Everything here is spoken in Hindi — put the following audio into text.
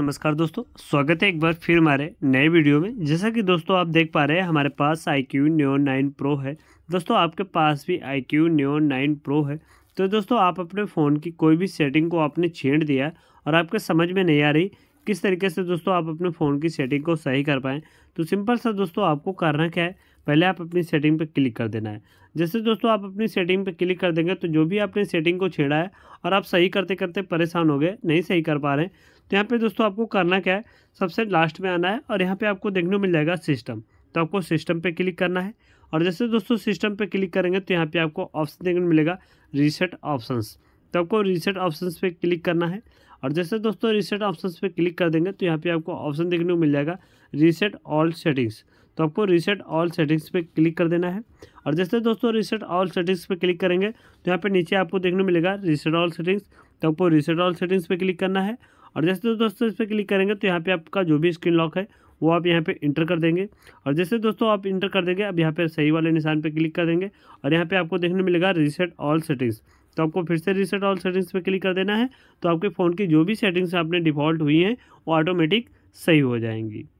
नमस्कार दोस्तों स्वागत है एक बार फिर हमारे नए वीडियो में जैसा कि दोस्तों आप देख पा रहे हैं हमारे पास iQOO Neo nine Pro है दोस्तों आपके पास भी iQOO Neo nine Pro है तो दोस्तों आप अपने फ़ोन की कोई भी सेटिंग को आपने छेड़ दिया और आपके समझ में नहीं आ रही किस तरीके से दोस्तों आप अपने फ़ोन की सेटिंग को सही कर पाएँ तो सिंपल सा दोस्तों आपको करना क्या है पहले आप अपनी सेटिंग पर क्लिक कर देना है जैसे दोस्तों आप अपनी सेटिंग पर क्लिक कर देंगे तो जो भी आपने सेटिंग को छेड़ा है और आप सही करते करते परेशान हो गए नहीं सही कर पा रहे हैं तो यहाँ पे दोस्तों आपको करना क्या है सबसे लास्ट में आना है और यहाँ पे आपको देखने को मिल जाएगा सिस्टम तो आपको सिस्टम पे क्लिक करना है और जैसे दोस्तों सिस्टम पे क्लिक करेंगे तो यहाँ पे आपको ऑप्शन देखने को मिलेगा रीसेट ऑप्शंस तो आपको रीसेट ऑप्शंस पे क्लिक करना है और जैसे दोस्तों रीसेट ऑप्शन पर क्लिक कर देंगे तो यहाँ पर आपको ऑप्शन देखने को मिल जाएगा रीसेट ऑल सेटिंग्स तो आपको रीसेट ऑल सेटिंग्स पे क्लिक कर देना है और जैसे दोस्तों रीसेट ऑल सेटिंग्स पे क्लिक करेंगे तो यहाँ पे नीचे आपको देखने को मिलेगा रीसेट ऑल सेटिंग्स तो आपको रीसेट ऑल सेटिंग्स पे क्लिक करना है और जैसे तो दोस्तों इस पर क्लिक करेंगे तो यहाँ पे आपका जो भी स्क्रीन लॉक है वो आप यहाँ पे इंटर कर देंगे और जैसे दोस्तों आप इंटर कर देंगे अब यहाँ पे सही वाले निशान पे क्लिक कर देंगे और यहाँ पे आपको देखने मिलेगा रीसेट ऑल सेटिंग्स तो आपको फिर से रीसेट ऑल सेटिंग्स पे क्लिक कर देना है तो आपके फ़ोन की जो भी सेटिंग्स आपने डिफ़ॉल्ट हुई हैं वो ऑटोमेटिक सही हो जाएंगी